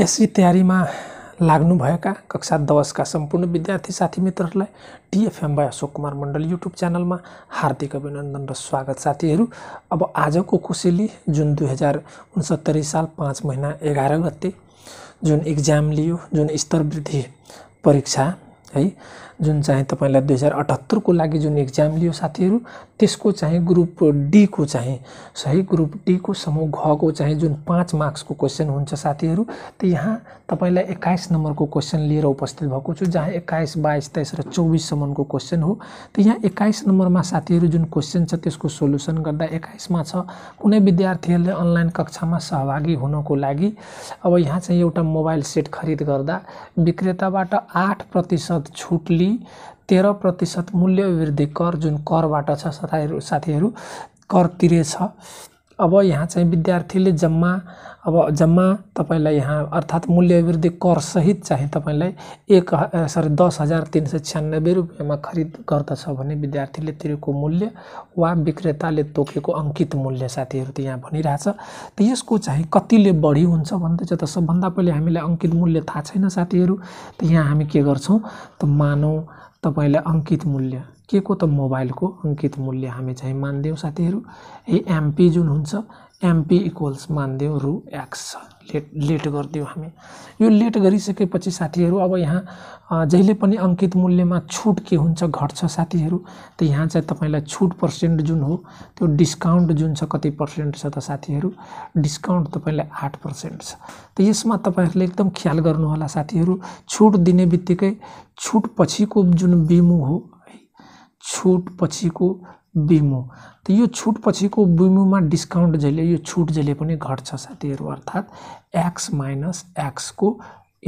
यसरी तयारीमा लाग्नुभएका कक्षा दसका सम्पूर्ण विद्यार्थी साथी मित्रहरूलाई TFM by Ashok Kumar Mandal YouTube च्यानलमा हार्दिक अभिनन्दन र स्वागत साथीहरू अब आजको कोसेली जुन दुई हजार उन्सत्तरी साल पाँच महिना एघार गते जुन इक्जाम लियो जुन स्तर वृद्धि परीक्षा है जुन चाहिँ तपाईँलाई दुई हजार अठहत्तरको लागि जुन इक्जाम लियो साथीहरू त्यसको चाहिँ ग्रुप डीको चाहिँ सही ग्रुप डीको समूह घको चाहिँ जुन पाँच मार्क्सको क्वेसन हुन्छ साथीहरू त यहाँ तपाईँलाई एक्काइस नम्बरको क्वेसन लिएर उपस्थित भएको छु जहाँ एक्काइस बाइस तेइस र चौबिससम्मको क्वेसन हो त यहाँ एक्काइस नम्बरमा साथीहरू जुन क्वेसन छ त्यसको सोल्युसन गर्दा एक्काइसमा छ कुनै विद्यार्थीहरूले अनलाइन कक्षामा सहभागी हुनको लागि अब यहाँ चाहिँ एउटा मोबाइल सेट खरिद गर्दा विक्रेताबाट आठ प्रतिशत प्रतिशत छुटली तेह्र प्रतिशत मूल्य वृद्धि कर जुन करबाट छ साथीहरू साथीहरू कर तिरेछ अब यहाँ चाहिँ विद्यार्थीले जम्मा अब जम्मा तपाईँलाई यहाँ अर्थात् मूल्यवृद्धि करसहित चाहिँ तपाईँलाई एक सरी दस हजार तिन सय छ्यानब्बे रुपियाँमा खरिद गर्दछ भने विद्यार्थीले तिरेको मूल्य वा विक्रेताले तोकेको अङ्कित मूल्य साथीहरू त यहाँ भनिरहेछ त यसको चाहिँ कतिले बढी हुन्छ भन्दैछ त सबभन्दा पहिले हामीलाई अङ्कित मूल्य थाहा छैन साथीहरू त यहाँ हामी के गर्छौँ त मानौँ तपाईँलाई अङ्कित मूल्य के को त मोबाइलको अङ्कित मूल्य हामी चाहिँ मानिदिउँ साथीहरू ए एमपी जुन हुन्छ एमपी इक्वल्स मानिदिउँ रु एक्स छ लेट लेट गरिदियो हामी यो लेट गरिसकेपछि साथीहरू अब यहाँ जहिले पनि अङ्कित मूल्यमा छुट के हुन्छ घट्छ साथीहरू त यहाँ चाहिँ तपाईँलाई छुट पर्सेन्ट जुन हो त्यो डिस्काउन्ट जुन छ कति पर्सेन्ट छ त साथीहरू डिस्काउन्ट तपाईँलाई आठ पर्सेन्ट छ त यसमा तपाईँहरूले एकदम ख्याल गर्नुहोला साथीहरू छुट दिने बित्तिकै छुट पछिको जुन बिमु हो छुट पछिको बिमो त यो छुटपछिको बिमोमा डिस्काउन्ट जहिले यो छुट जहिले पनि घट्छ साथीहरू अर्थात् एक्स माइनस एक्सको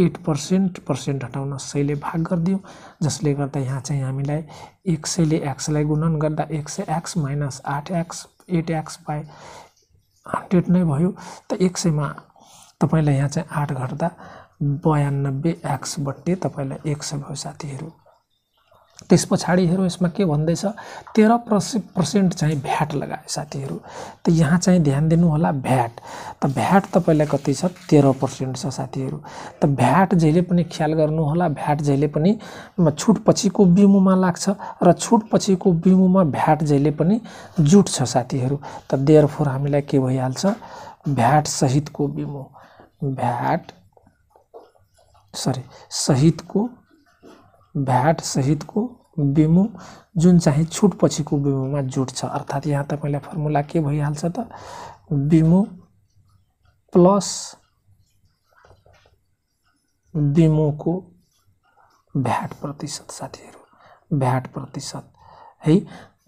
एट पर्सेन्ट पर्सेन्ट हटाउन सयले भाग गरिदियो जसले गर्दा यहाँ चाहिँ हामीलाई एक सयले एक्सलाई गुणन गर्दा एक सय एक्स माइनस आठ x eight x by hundred नै भयो त एक सयमा तपाईँलाई यहाँ चाहिँ आठ घट्दा बयानब्बे एक्स बट्टे तपाईँलाई एक सय भयो साथीहरू त्यस पछाडिहरू यसमा के भन्दैछ तेह्र पर्से पर्सेन्ट चाहिँ भ्याट लगाए साथीहरू त यहाँ चाहिँ ध्यान दिनु होला भ्याट त भ्याट तपाईँलाई कति छ तेह्र पर्सेन्ट छ साथीहरू त भ्याट जहिले पनि ख्याल गर्नुहोला भ्याट जहिले पनि छुट पछिको बिमुमा लाग्छ र छुट पछिको बिमुमा भ्याट जहिले पनि जुट छ साथीहरू त देयर फोर हामीलाई के भइहाल्छ भ्याट सहितको बिमो भ्याट सरी सहितको भैट सहित को बीमो जो चाहे छूट पची को बीमो में जुट् अर्थात यहाँ तब फर्मुला के भैया तो बीमो प्लस को भैट प्रतिशत साथी भैट प्रतिशत हई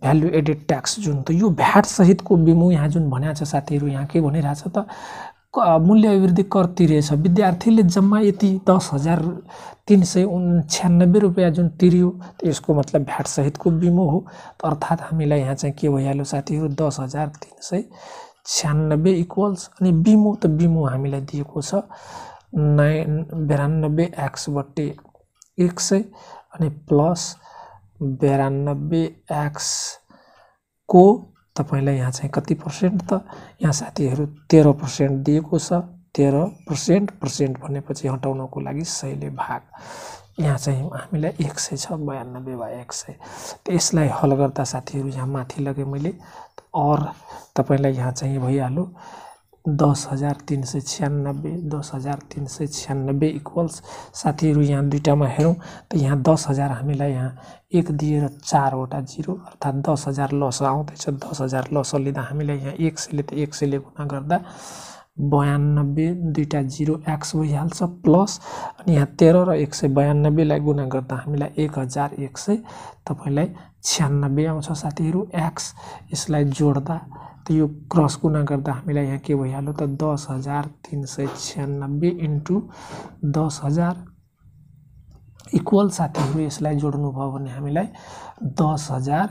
भू एडेड टैक्स जो तो यो सहित को बीमो यहाँ जो भाषा साथी यहाँ के भनिरहेछ त मूल्य अभिवृद्धि कर तिरेछ विद्यार्थीले जम्मा यति दस हजार तिन सय उन्छ्यानब्बे रुपियाँ जुन तिर्यो यसको मतलब भ्याटसहितको बिमो हो अर्थात् हामीलाई यहाँ चाहिँ के भइहाल्यो साथीहरू दस हजार तिन सय छ्यानब्बे इक्वल्स अनि बिमो त बिमो हामीलाई दिएको छ नाइन बयानब्बे एक्स बट्टे एक सय अनि प्लस बयानब्बे एक्सको तपाईँलाई यहाँ चाहिँ कति पर्सेन्ट त यहाँ साथीहरू तेह्र पर्सेन्ट दिएको छ तेह्र पर्सेन्ट पर्सेन्ट भनेपछि हटाउनको लागि सयले भाग यहाँ चाहिँ हामीलाई एक सय छ बयानब्बे वा एक सय यसलाई हल गर्दा साथीहरू यहाँ माथि लगेँ मैले अर तपाईँलाई यहाँ चाहिँ भइहाल्यो दस हजार तिन सय छ्यानब्बे दस हजार तिन सय छ्यानब्बे इक्वल्स साथीहरू यहाँ दुइटामा हेरौँ त यहाँ दस हजार हामीलाई यहाँ एक दिएर चारवटा जिरो अर्थात् दस हजार लस आउँदैछ दस हजार लस लिँदा हामीलाई यहाँ एक सयले त एक सयले गुणा गर्दा बयानब्बे दुईवटा जिरो एक्स भइहाल्छ प्लस अनि यहाँ तेह्र र एक सय बयानब्बेलाई गुणा गर्दा हामीलाई एक हजार एक सय तपाईँलाई छ्यानब्बे आउँछ साथीहरू एक्स यसलाई जोड्दा त यो क्रस गुणा गर्दा हामीलाई यहाँ के भइहाल्यो त दस हजार तिन सय छ्यानब्बे इन्टु दस हजार इक्वल साथीहरू यसलाई जोड्नुभयो भने हामीलाई दस हजार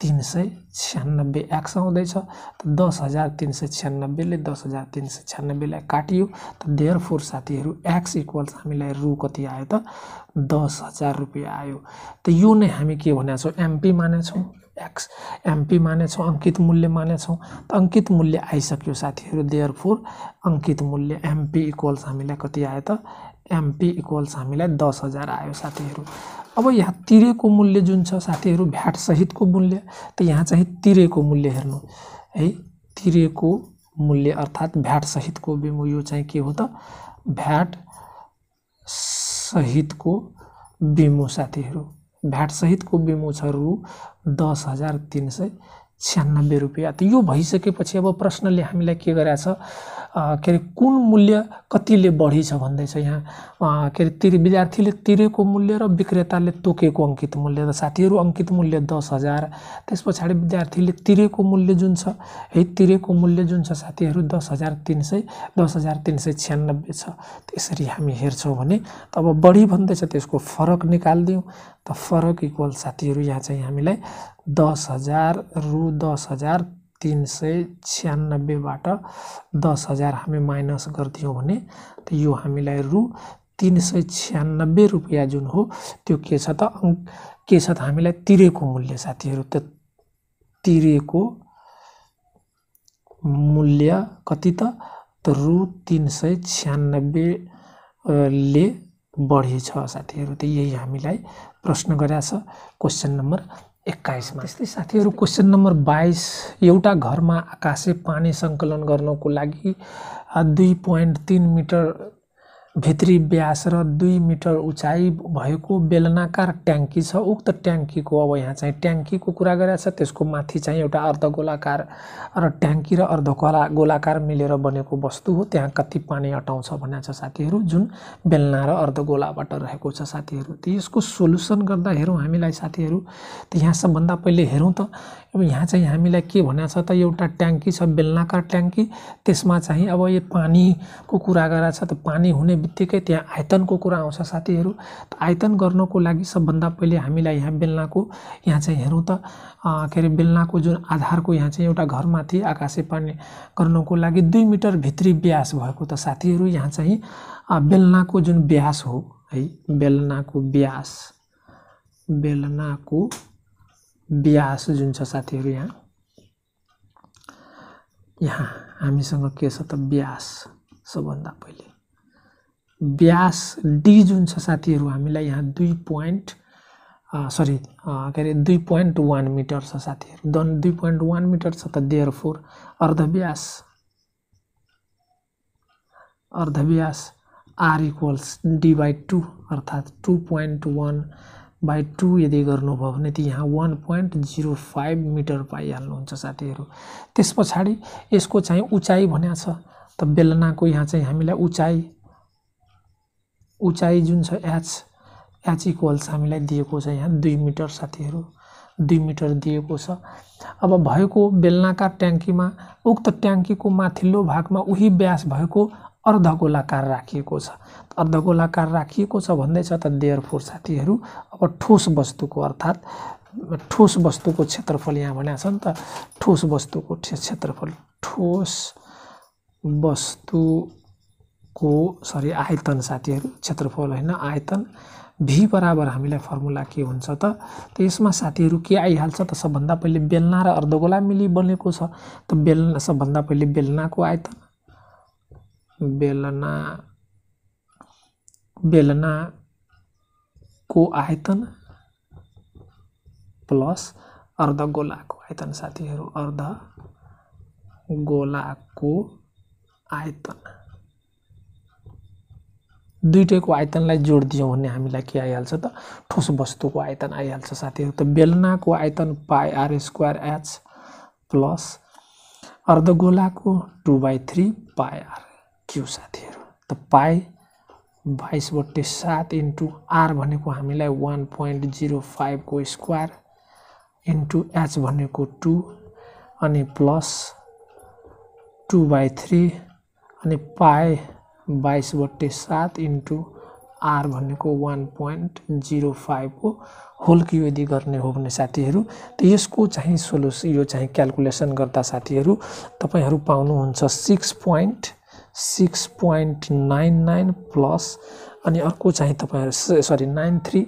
तिन सय छ्यानब्बे एक्स आउँदैछ त दस हजार तिन सय छ्यानब्बेले दस हजार तिन सय छ्यानब्बेलाई काटियो त देयर फोर साथीहरू एक्स इक्वल्स हामीलाई रु कति आयो त दस हजार रुपियाँ आयो त यो नै हामी के भनेको छौँ एमपी मानेछौँ एक्स एमपी मानेछौँ अङ्कित मूल्य मानेछौँ त अङ्कित मूल्य आइसक्यो साथीहरू देयर फोर अङ्कित मूल्य एमपी इक्वल्स हामीलाई कति आयो त एमपी इक्वल्स हामीलाई दस हजार आयो साथीहरू अब यहाँ तिरेको मूल्य जुन छ साथीहरू भ्याटसहितको मूल्य त यहाँ चाहिँ तिरेको मूल्य हेर्नु है तिरेको मूल्य अर्थात् भ्याटसहितको यो चाहिँ के हो त भ्याट सहितको बिमो साथीहरू भ्याटसहितको छ रु दस हजार तिन सय छ्यानब्बे रुपियाँ त यो भइसकेपछि अब प्रश्नले हामीलाई के गराएको छ के अरे कुन मूल्य कतिले बढी छ भन्दैछ यहाँ के अरे तिर विद्यार्थीले तिरेको मूल्य र विक्रेताले तोकेको अङ्कित मूल्य त साथीहरू अङ्कित मूल्य दस हजार त्यस पछाडि विद्यार्थीले तिरेको मूल्य जुन छ है तिरेको मूल्य जुन छ साथीहरू दस हजार तिन सय दस हजार तिन सय छ्यानब्बे छ त्यसरी हामी हेर्छौँ भने अब बढी भन्दैछ त्यसको फरक निकालिदिउँ फरक इक्वल साथीहरू यहाँ चाहिँ हामीलाई दस हजार रु दस हजार तिन सय छ्यानब्बेबाट दस हजार हामी माइनस गरिदियौँ भने यो हामीलाई रु तिन सय छ्यानब्बे रुपियाँ जुन हो त्यो के छ त के छ त हामीलाई तिरेको मूल्य साथीहरू त तिरेको मूल्य कति त रु तिन सय ले बढी छ साथीहरू त यही हामीलाई प्रश्न गरेछ क्वेसन नम्बर एक्काइसमा त्यस्तै साथीहरू क्वेसन नम्बर बाइस एउटा घरमा आकाशे पानी सङ्कलन गर्नको लागि दुई पोइन्ट तिन मिटर भित्री व्यास र दुई मिटर उचाइ भएको बेलनाकार ट्याङ्की छ उक्त ट्याङ्कीको अब यहाँ चाहिँ ट्याङ्कीको कुरा गरिरहेको छ त्यसको माथि चाहिँ एउटा अर्ध गोलाकार र ट्याङ्की र अर्ध गोला गोलाकार मिलेर बनेको वस्तु हो त्यहाँ कति पानी अटाउँछ भन्ने छ साथीहरू जुन बेलना र अर्ध गोलाबाट रहेको छ साथीहरू त यसको सोल्युसन गर्दा हेरौँ हामीलाई साथीहरू त यहाँ सबभन्दा पहिले हेरौँ त अब यहाँ चाहिँ हामीलाई के भन्न छ त एउटा ट्याङ्की छ बेलनाकार ट्याङ्की त्यसमा चाहिँ अब यो पानीको कुरा गरेर छ त पानी हुने बित्तिकै त्यहाँ आयतनको कुरा आउँछ साथीहरू त आयतन गर्नको लागि सबभन्दा पहिले हामीलाई यहाँ बेलनाको यहाँ चाहिँ हेरौँ त के अरे बेलनाको जुन आधारको यहाँ चाहिँ एउटा घरमाथि आकाशे पानी गर्नको लागि दुई मिटर भित्री ब्यास भएको त साथीहरू यहाँ चाहिँ बेलनाको जुन ब्यास हो है बेलनाको ब्यास बेलनाको ब्यास जुन छ साथीहरू यहाँ यहाँ हामीसँग के छ त ब्यास सबभन्दा पहिले ब्यास डी जुन छ साथीहरू हामीलाई यहाँ दुई पोइन्ट सरी के अरे दुई पोइन्ट वान मिटर छ साथीहरू दन दुई पोइन्ट वान मिटर छ त देयर फोर अर्धव्यास अर्धव्यास आर इक्वल्स डी टू अर्थात् two point one by two यदि गर्नुभयो भने त यहाँ one point zero five metre पाइहाल्नुहुन्छ साथीहरू त्यस पछाडि यसको चाहिँ उचाइ भन्या छ त बेलनाको यहाँ चाहिँ हामीलाई उचाइ उचाइ जुन छ एच एच इक्वल्स हामीलाई दिएको छ यहाँ दुई मिटर साथीहरू दुई मिटर दिएको छ अब भएको बेलनाका ट्याङ्कीमा उक्त ट्याङ्कीको माथिल्लो भागमा उही ब्यास भएको अर्धगोलाकार राखिएको छ अर्धगोलाकार राखिएको छ भन्दैछ त देयर फोर साथीहरू अब ठोस वस्तुको अर्थात् ठोस वस्तुको क्षेत्रफल यहाँ भनेको छ नि त ठोस वस्तुको क्षेत्रफल ठोस वस्तुको सरी आयतन साथीहरू क्षेत्रफल होइन आयतन भी बराबर हामीलाई फर्मुला के हुन्छ त त यसमा साथीहरू के आइहाल्छ त सबभन्दा पहिले बेलना र अर्धगोला मिली बनेको छ त बेलना सबभन्दा पहिले बेलनाको आयतन बेलना बेलना को आयतन प्लस अर्धगोलाको आयतन साथीहरू अर्ध गोलाको आयतन दुइटैको आयतनलाई जोड भने हामीलाई के आइहाल्छ त ठोस वस्तुको आयतन आइहाल्छ साथीहरू त बेलनाको आयतन pi r square h plus अर्धगोलाको two by three pi r cube साथीहरू त पाई बाइस बट्टे सात इन्टु आर भनेको हामीलाई वान पोइन्ट जिरो फाइभको स्क्वायर इन्टु एच भनेको टु अनि प्लस टु बाई थ्री अनि पाए बाइस बट्टे सात इन्टु आर भनेको वान पोइन्ट जिरो फाइभको होल यदि गर्ने हो भने साथीहरू त यसको चाहिँ सोलुस यो चाहिँ क्यालकुलेसन गर्दा साथीहरू तपाईँहरू पाउनुहुन्छ six point six point nine nine plus अनि अर्को चाहिँ तपाईँहरू sorry nine three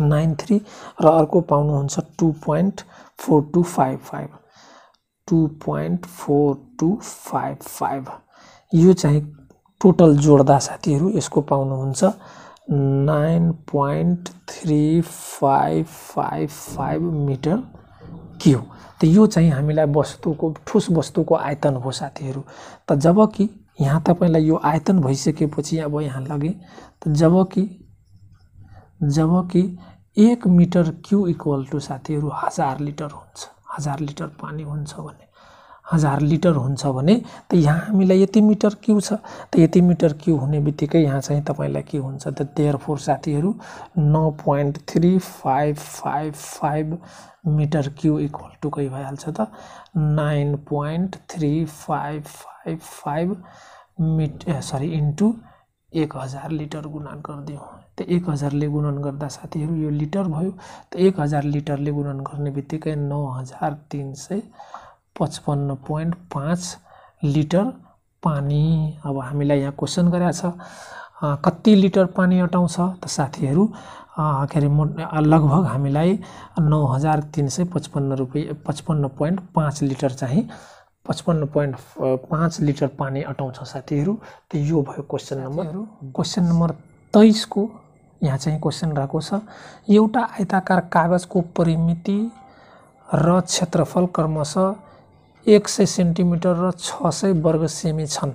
nine three र अर्को पाउनुहुन्छ two point four two five five two point four two five five यो चाहिँ टोटल जोड्दा साथीहरू यसको पाउनुहुन्छ nine point three five five five metre के हो तो यो वस्तु को ठोस वस्तु को आयतन हो साथी त यहाँ तब यो आयतन भैस अब यहाँ लगे तो जबकि जबकि एक मीटर क्यू इक्वल टू साथी हजार लिटर हो हजार लिटर पानी होने हजार लिटर हुन्छ भने त यहाँ हामीलाई यति मिटर क्यु छ त यति मिटर क्यु हुने बित्तिकै यहाँ चाहिँ तपाईँलाई के हुन्छ त तेह्र फोर साथीहरू नौ point three five five five metre cube equal to कै भइहाल्छ त nine point three five five five metre sorry into एक हजार लिटर गुणन गरिदिउँ त एक हजारले गुणन गर्दा साथीहरू यो लिटर भयो त एक हजार लिटरले गुणन गर्ने बित्तिकै नौ हजार तिन सय पचपन्न पोइन्ट पाँच लिटर पानी अब हामीलाई यहाँ क्वेसन गरेको छ कति लिटर पानी अटाउँछ त साथीहरू के अरे लगभग हामीलाई नौ हजार तिन सय पचपन्न रुपियाँ पचपन्न पोइन्ट पाँच लिटर चाहिँ पचपन्न पोइन्ट पाँच लिटर पानी अटाउँछ साथीहरू त यो भयो क्वेसन नम्बर क्वेसन नम्बर तेइसको यहाँ चाहिँ क्वेसन रहेको छ एउटा आयताकार कागजको परिमिति र क्षेत्रफल क्रमशः एक सय सेन्टिमिटर र छ सय वर्ग सेमी छन्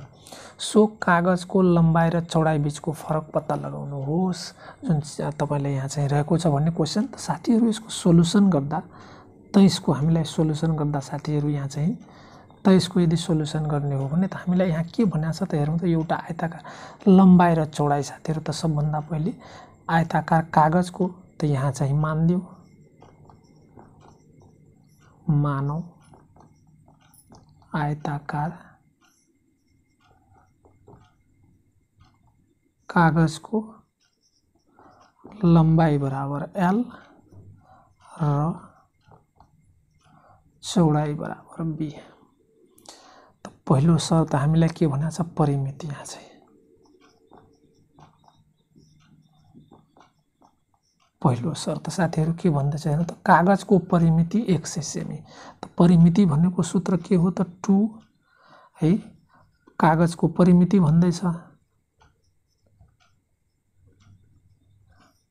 सो कागजको लम्बाइ र चौडाइबिचको फरक पत्ता लगाउनुहोस् जुन तपाईँलाई यहाँ चाहिँ रहेको छ भन्ने क्वेसन त साथीहरू यसको सोल्युसन गर्दा त यसको हामीलाई सोल्युसन गर्दा साथीहरू यहाँ चाहिँ त यसको यदि सोल्युसन गर्ने हो भने त हामीलाई यहाँ के भनेको छ त हेरौँ त एउटा आयताकार लम्बाइ र चौडाइ साथीहरू त सबभन्दा पहिले आयताकार कागजको त यहाँ चाहिँ मानिदियो मानौँ आयताकार कागज को लंबाई बराबर एल रौड़ाई बराबर बी तो पहिलो शर्त हामीलाई के भनेको छ यहाँ से पहिलो शर्त साथीहरू के भन्दैछ त कागजको परिमिति एक सय सेमी त परिमिति भनेको सूत्र के हो त टु है कागजको परिमिति भन्दैछ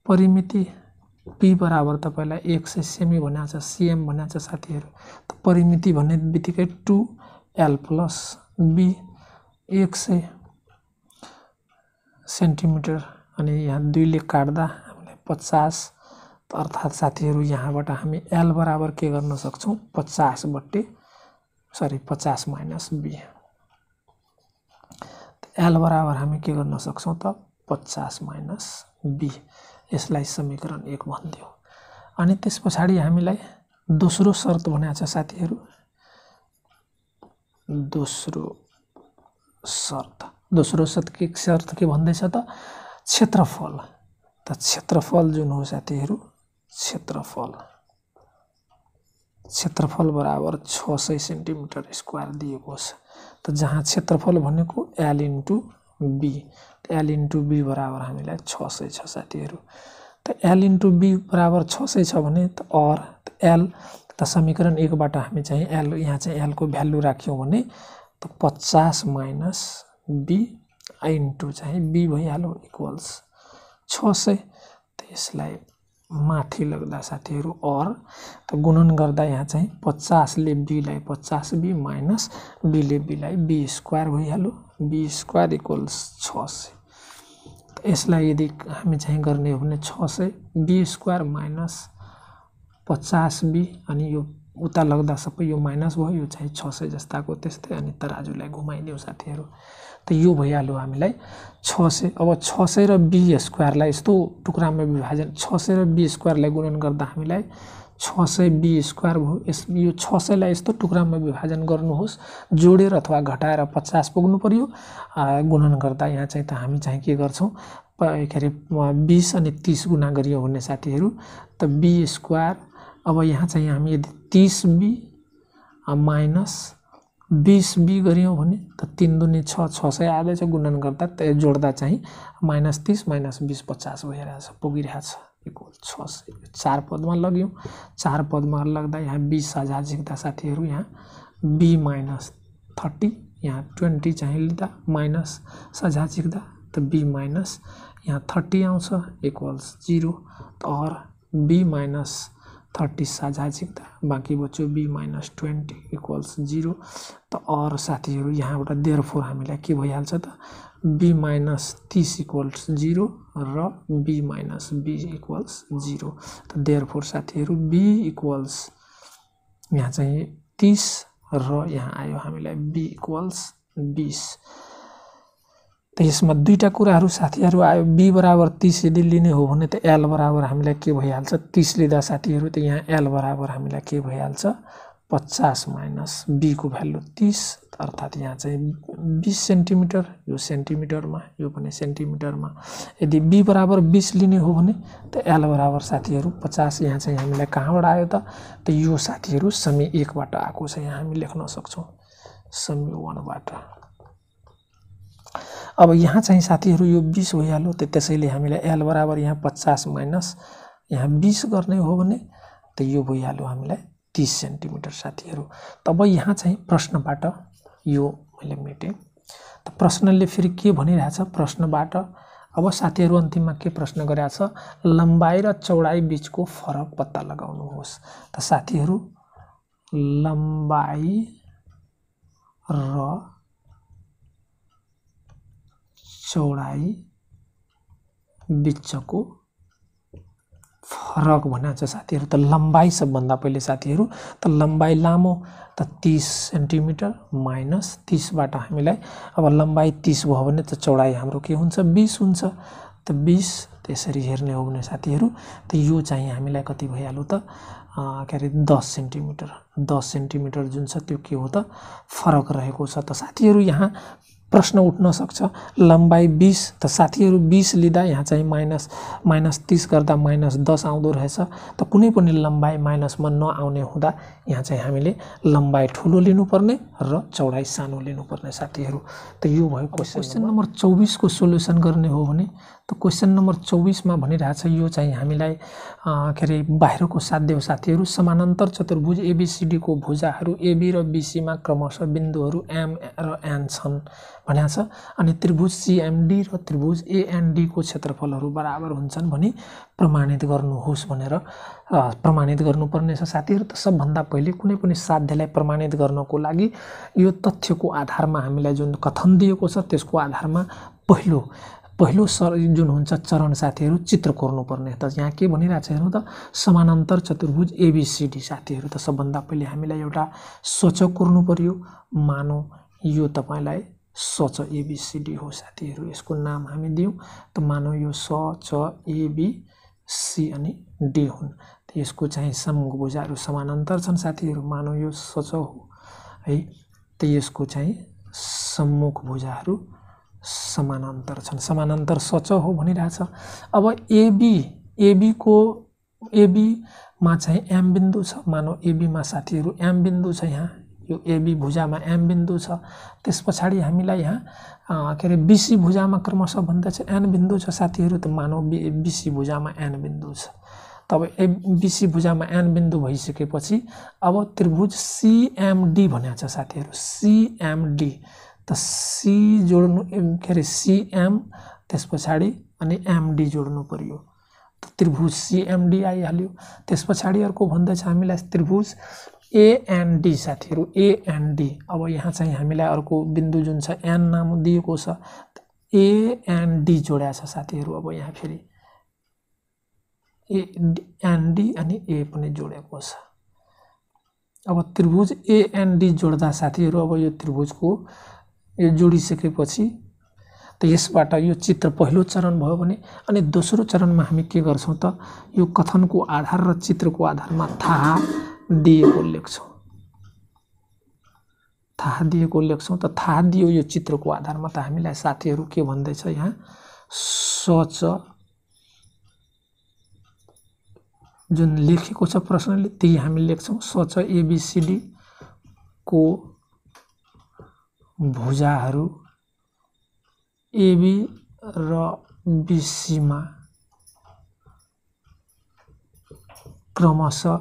परिमिति पी बराबर तपाईँलाई एक सय सेमी छ सिएम छ साथीहरू त परिमिति भन्ने बित्तिकै टु एल प्लस बी एक सय सेन्टिमिटर अनि यहाँ दुईले काट्दा पचास अर्थात् साथीहरू यहाँबाट हामी एल बराबर के गर्न सक्छौँ पचास बट्टे सरी पचास माइनस बी एल बराबर हामी के गर्न सक्छौँ त पचास माइनस बी यसलाई समीकरण एक भनिदियो अनि त्यस पछाडि हामीलाई दोस्रो शर्त भनेको छ साथीहरू दोस्रो शर्त दोस्रो शर्त के शर्त के भन्दैछ त क्षेत्रफल त क्षेत्रफल जुन हो साथीहरू क्षेत्रफल क्षेत्रफल बराबर छ सय सेन्टिमिटर स्क्वायर दिएको छ त जहाँ क्षेत्रफल भनेको l into b l into b बराबर हामीलाई छ सय छ साथीहरू त एल इन्टु बी बराबर छ सय छ भने त अर एल त समीकरण एकबाट हामी चाहिँ एल यहाँ चाहिँ एलको भ्यालु राख्यौँ भने त पचास माइनस बी इन्टु चाहिँ बी भइहाल्यो इक्वल्स छ सय त यसलाई माथि लग्दा साथीहरू अर त गुणन गर्दा यहाँ चाहिँ पचासले बीलाई पचास बी माइनस बीले बीलाई बी स्क्वायर भइहाल्यो बी स्क्वायर इक्वल्स छ सय यसलाई यदि हामी चाहिँ गर्ने हो भने छ सय बी स्क्वायर माइनस पचास बी अनि यो उता लग्दा सबै यो माइनस भयो यो चाहिँ छ सय जस्ताको त्यस्तै अनि तराजुलाई घुमाइदिउँ साथीहरू त यो भइहाल्यो हामीलाई छ सय अब छ सय र बी स्क्वायरलाई यस्तो टुक्रामा विभाजन छ सय र बी स्क्वायरलाई गुणन गर्दा हामीलाई छ सय बी स्क्वायर भयो यस यो छ सयलाई यस्तो टुक्रामा विभाजन गर्नुहोस् जोडेर अथवा घटाएर पचास पुग्नु पऱ्यो गुणन गर्दा यहाँ चाहिँ त हामी चाहिँ के गर्छौँ के अरे बिस अनि तिस गुणा गरियो हुने साथीहरू त बी स्क्वायर अब यहाँ चाहिँ हामी यदि तीस बी माइनस बीस बी गये तो तीन दुनी छ छ सौ आद गुणन कर जोड़ा जोड्दा माइनस तीस माइनस बीस पचास भइरहेछ पुगिरहेछ इक्वल छ सौ चार पद में लग्य चार पद में लग्दा यहाँ बीस हजार झिक्दा साथी यहाँ बी माइनस थर्टी यहाँ ट्वेंटी चाहे लिँदा माइनस सझा झिक्दा तो बी माइनस यहाँ थर्टी आँच इक्वल्स जिरो और बी माइनस थर्टी साझा झिक्दा बाँकी बच्यो b minus twenty equals zero त अर साथीहरू यहाँबाट देयर फोर हामीलाई के भइहाल्छ त बी माइनस तिस इक्वल्स जिरो र b minus b equals zero त देयर फोर साथीहरू बी इक्वल्स यहाँ चाहिँ तिस र यहाँ आयो हामीलाई बी इक्वल्स बिस त यसमा दुईवटा कुराहरू साथीहरू आयो बी बराबर तिस यदि लिने हो भने त एल बराबर हामीलाई के भइहाल्छ तिस लिँदा साथीहरू त यहाँ एल बराबर हामीलाई के भइहाल्छ पचास माइनस बीको भ्यालु तिस अर्थात् यहाँ चाहिँ बिस सेन्टिमिटर यो सेन्टिमिटरमा यो पनि सेन्टिमिटरमा यदि बी बराबर बिस लिने हो भने त एल बराबर साथीहरू पचास यहाँ चाहिँ हामीलाई कहाँबाट आयो त त यो साथीहरू समी एकबाट आएको छ यहाँ हामी लेख्न सक्छौँ समी वानबाट अब यहाँ चाहिँ साथीहरू यो बिस भइहाल्यो त त्यसैले हामीलाई एल बराबर यहाँ पचास माइनस यहाँ बिस गर्ने हो भने त यो भइहाल्यो हामीलाई तिस सेन्टिमिटर साथीहरू तब यहाँ चाहिँ प्रश्नबाट यो मैले मेटेँ त प्रश्नले फेरि के भनिरहेछ प्रश्नबाट अब साथीहरू अन्तिममा के प्रश्न गरिरहेको छ लम्बाइ र चौडाइ बिचको फरक पत्ता लगाउनुहोस् त साथीहरू लम्बाइ र चौडाइ बिचको फरक भनिहाल्छ साथीहरू त लम्बाइ सबभन्दा पहिले साथीहरू त लम्बाइ लामो त तिस सेन्टिमिटर माइनस तिसबाट हामीलाई अब लम्बाइ तिस भयो भने त चौडाइ हाम्रो के हुन्छ बिस हुन्छ त बिस त्यसरी हेर्ने हो भने साथीहरू त यो चाहिँ हामीलाई कति भइहाल्यो त के अरे दस सेन्टिमिटर दस सेन्टिमिटर जुन छ त्यो के हो त फरक रहेको छ त साथीहरू यहाँ प्रश्न उठ्न सक्छ लम्बाइ बिस त साथीहरू बिस लिँदा यहाँ चाहिँ माइनस माइनस तिस गर्दा माइनस दस आउँदो रहेछ त कुनै पनि लम्बाइ माइनसमा नआउने हुँदा यहाँ चाहिँ हामीले लम्बाइ ठुलो लिनुपर्ने र चौडाइ सानो लिनुपर्ने साथीहरू त यो भयो क्वेसन नम्बर चौबिसको सोल्युसन गर्ने हो भने त क्वेसन नम्बर चौबिसमा भनिरहेछ यो चाहिँ हामीलाई के अरे बाहिरको साध्य हो साथीहरू समानान्तर चतुर्भुज एबिसिडीको भुजाहरू एबी र बिसीमा क्रमशः बिन्दुहरू एम र एन छन् भनिएको छ अनि त्रिभुज सिएमडी र त्रिभुज एएनडीको क्षेत्रफलहरू बराबर हुन्छन् भने प्रमाणित गर्नुहोस् भनेर प्रमाणित गर्नुपर्नेछ साथीहरू त सबभन्दा पहिले कुनै पनि साध्यलाई प्रमाणित गर्नको लागि यो तथ्यको आधारमा हामीलाई जुन कथन दिएको छ त्यसको आधारमा पहिलो पहिलो सर जुन हुन्छ चरण साथीहरू चित्र कोर्नुपर्ने त यहाँ के भनिरहेको छ हेर्नु त समानान्तर चतुर्भुज एबिसिडी साथीहरू त सबभन्दा पहिले हामीलाई एउटा सोचक कोर्नु पर्यो मानौ यो तपाईँलाई स च एबिसिडी हो साथीहरू यसको नाम हामी दियौँ त मानौँ यो स च एबी सी अनि डी हुन् यसको चाहिँ समभुजाहरू समानान्तर छन् साथीहरू मानौँ यो स च हो है त यसको चाहिँ सम्मुख भुजाहरू समानान्तर छन् समानान्तर सच हो भनिरहेछ अब एबी एबीको एबीमा चाहिँ एम बिन्दु छ मानौ एबीमा साथीहरू एम बिन्दु छ यहाँ यो एबी भुजामा एम बिन्दु छ त्यस पछाडि हामीलाई यहाँ के अरे बिसी भुजामा क्रमशः भन्दा चाहिँ एन बिन्दु छ साथीहरू त मानौ बि बिसी भुजामा एन बिन्दु छ तब ए बिसी भुजामा एन बिन्दु भइसकेपछि अब त्रिभुज सिएमडी भनेको छ साथीहरू सिएमडी त सी जोड्नु के अरे सिएम त्यस पछाडि अनि एमडी जोड्नु पऱ्यो त्रिभुज सिएमडी आइहाल्यो त्यस पछाडि अर्को भन्दैछ हामीलाई त्रिभुज एन्ड डी साथीहरू एन्ड डी अब यहाँ चाहिँ हामीलाई अर्को बिन्दु जुन छ एन नाम दिएको छ एन्ड डी जोड्या छ साथीहरू अब यहाँ फेरि ए एन्ड डी अनि ए पनि जोडेको छ अब त्रिभुज एन्ड डी जोड्दा साथीहरू अब यो त्रिभुजको यो जोडिसकेपछि त यसबाट यो चित्र पहिलो चरण भयो भने अनि दोस्रो चरणमा हामी के गर्छौँ त यो कथनको आधार र चित्रको आधारमा थाहा दिएको लेख्छौँ थाहा दिएको लेख्छौँ त थाहा दियो यो चित्रको आधारमा त हामीलाई साथीहरू के भन्दैछ यहाँ सच जुन लेखेको छ प्रश्नले त्यही हामी लेख्छौँ सच एबिसिडीको भुजाहरू एबी र बिसीमा क्रमशः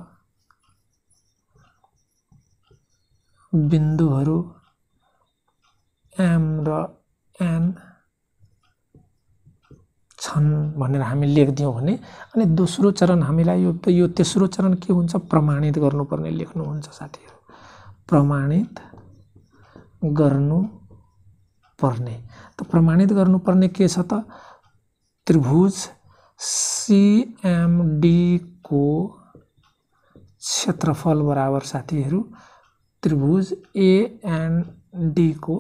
बिन्दुहरू एम र एन छन् भनेर हामी लेखिदियौँ भने अनि दोस्रो चरण हामीलाई यो यो तेस्रो चरण के हुन्छ प्रमाणित गर्नुपर्ने लेख्नुहुन्छ साथीहरू प्रमाणित गर्नु पर्ने त प्रमाणित गर्नुपर्ने के छ त त्रिभुज सिएमडीको क्षेत्रफल बराबर साथीहरू त्रिभुज ए एन्ड डीको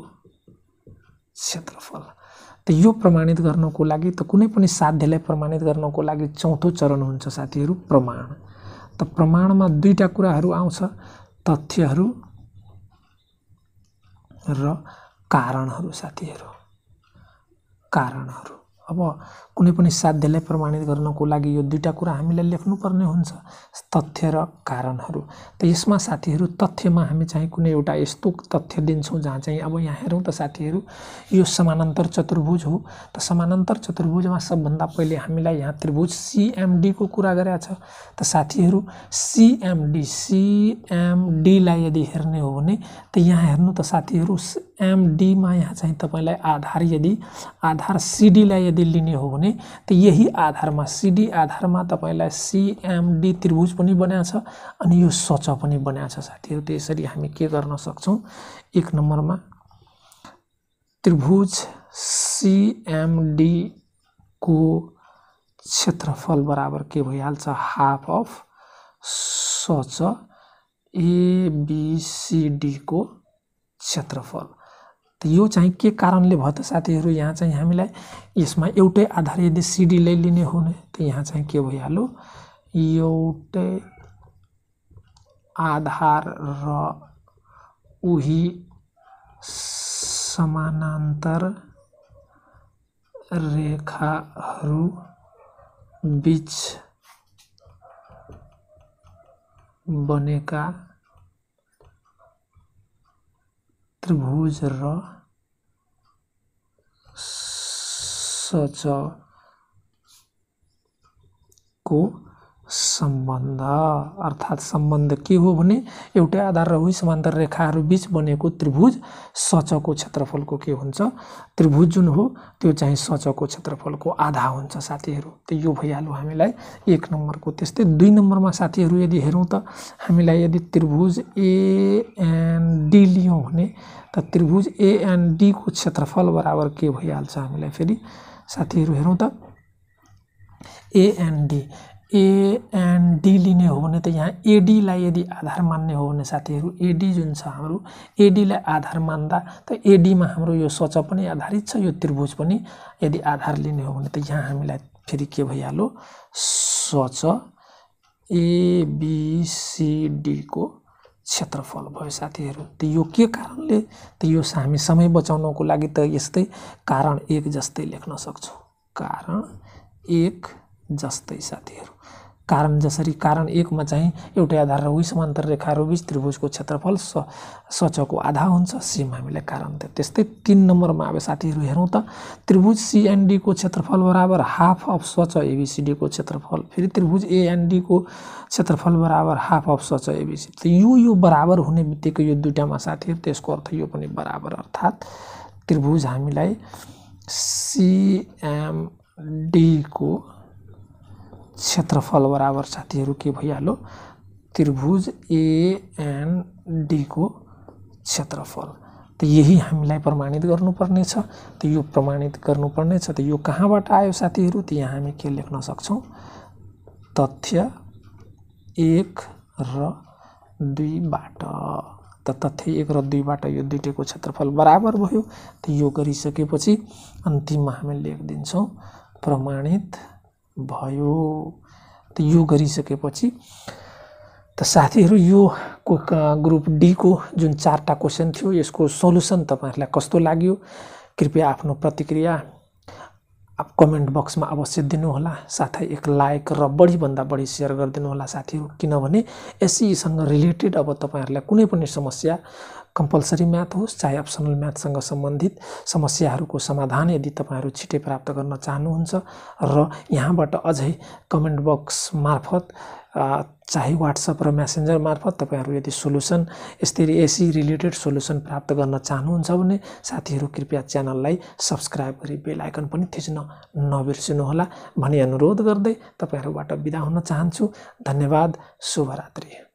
क्षेत्रफल त यो प्रमाणित गर्नको लागि त कुनै पनि साध्यलाई प्रमाणित गर्नको लागि चौथो चरण हुन्छ साथीहरू प्रमाण त प्रमाणमा दुईवटा कुराहरू आउँछ तथ्यहरू र कारणहरू साथीहरू कारणहरू अब साध्य प्रमाणित करना प्रमाणित लगी यह दुटा कुछ हमीर लेख् पर्ने हो तथ्य र तो इसमें साथी तथ्य में हम चाहे कुछ एवं यो तथ्य दिन्छौँ जहाँ चाहिए अब यहाँ हर तो साथी ये समानान्तर चतुर्भुज हो चतुर्भुज में सब भाग पैले हमीर यहाँ त्रिभुज सिएमडीको कुरा गरेका छ सीएमडी साथीहरू सिएमडी यदि हेने हो तो यहाँ हेन तो साथी एमडी में यहाँ चाहिँ तपाईँलाई आधार यदि आधार सीडी यदि यदि लिने हो भने त यही आधारमा सिडी आधारमा तपाईँलाई सिएमडी त्रिभुज पनि बनाएको छ अनि यो सच पनि बनाएको छ साथीहरू त्यसरी यसरी हामी के गर्न सक्छौँ एक नम्बरमा त्रिभुज सिएमडीको क्षेत्रफल बराबर के भइहाल्छ हाफ अफ सच एबिसिडीको क्षेत्रफल तो यो चाहिँ के कारण साथी यहाँ चाहिँ हमीर इसमें एवटे आधार यदि सिडीलाई लिने हो तो यहाँ चाहे के भइहाल्यो एवट आधार र उही रेखा बीच बने बनेका त्रिभुज र सच को सम्बन्ध अर्थात् सम्बन्ध के हो भने एउटै आधार र उही समान्तर रेखाहरू बिच बनेको त्रिभुज सचको क्षेत्रफलको के हुन्छ त्रिभुज जुन हो त्यो चाहिँ सचको क्षेत्रफलको आधा हुन्छ साथीहरू त्यो यो भइहाल्यो हामीलाई एक नम्बरको त्यस्तै दुई नम्बरमा साथीहरू यदि हेरौँ त हामीलाई यदि त्रिभुज ए एन्ड डी लियौँ भने त त्रिभुज ए एन्ड डीको क्षेत्रफल बराबर के भइहाल्छ हामीलाई फेरि साथीहरू हेरौँ त एएनडी ए एन्ड डी लिने हो भने त यहाँ एडीलाई यदि आधार मान्ने हो भने साथीहरू एडी जुन छ हाम्रो एडीलाई आधार मान्दा त एडीमा हाम्रो यो सच पनि आधारित छ यो त्रिभुज पनि यदि आधार लिने हो भने त यहाँ हामीलाई फेरि के भइहाल्यो सच एबिसिडीको क्षेत्रफल भयो साथीहरू त यो के कारणले त यो हामी समय बचाउनको लागि त यस्तै कारण एक जस्तै लेख्न सक्छौँ कारण एक जस्तै साथीहरू कारण जसरी कारण एकमा चाहिँ एउटै आधार र विष समान्तर रेखाहरू बिच त्रिभुजको क्षेत्रफल स सचको आधा हुन्छ सिम हामीले कारण थियो त्यस्तै तिन नम्बरमा अब साथीहरू हेरौँ त त्रिभुज सिएनडीको क्षेत्रफल बराबर हाफ अफ सच एबिसिडीको क्षेत्रफल फेरि त्रिभुज एएनडीको क्षेत्रफल बराबर हाफ अफ सच एबिसिडी त यो यो बराबर हुने बित्तिकै यो दुइटामा साथीहरू त्यसको अर्थ यो पनि बराबर अर्थात् त्रिभुज हामीलाई सिएमडीको क्षेत्रफल बराबर साथीहरू के भइहाल्यो त्रिभुज एएन डीको क्षेत्रफल त यही हामीलाई प्रमाणित गर्नुपर्नेछ त यो प्रमाणित गर्नुपर्नेछ त यो कहाँबाट आयो साथीहरू त यहाँ हामी के लेख्न सक्छौँ तथ्य एक र दुईबाट त तथ्य एक र दुईबाट यो दुइटैको क्षेत्रफल बराबर भयो त यो गरिसकेपछि अन्तिममा हामी लेखिदिन्छौँ प्रमाणित भयो त यो गरिसकेपछि त साथीहरू यो ग्रुप डीको जुन चारवटा क्वेसन थियो यसको सल्युसन तपाईँहरूलाई कस्तो लाग्यो कृपया आफ्नो प्रतिक्रिया आप कमेन्ट बक्समा अवश्य दिनुहोला साथै एक लाइक र बढीभन्दा बढी सेयर होला साथीहरू किनभने एसीसँग रिलेटेड अब तपाईँहरूलाई कुनै पनि समस्या कम्पलसरी म्याथ होस् चाहे अप्सनल म्याथसँग सम्बन्धित समस्याहरूको समाधान यदि तपाईँहरू छिटै प्राप्त गर्न चाहनुहुन्छ र यहाँबाट अझै कमेन्ट बक्स मार्फत चाहे वाट्सएप र म्यासेन्जर मार्फत तपाईँहरू यदि सोल्युसन यस्तै एसी रिलेटेड सोल्युसन प्राप्त गर्न चाहनुहुन्छ भने साथीहरू कृपया च्यानललाई सब्सक्राइब गरी बेल आइकन पनि थिच्न नबिर्सिनुहोला भनी अनुरोध गर्दै तपाईँहरूबाट बिदा हुन चाहन्छु धन्यवाद शुभरात्री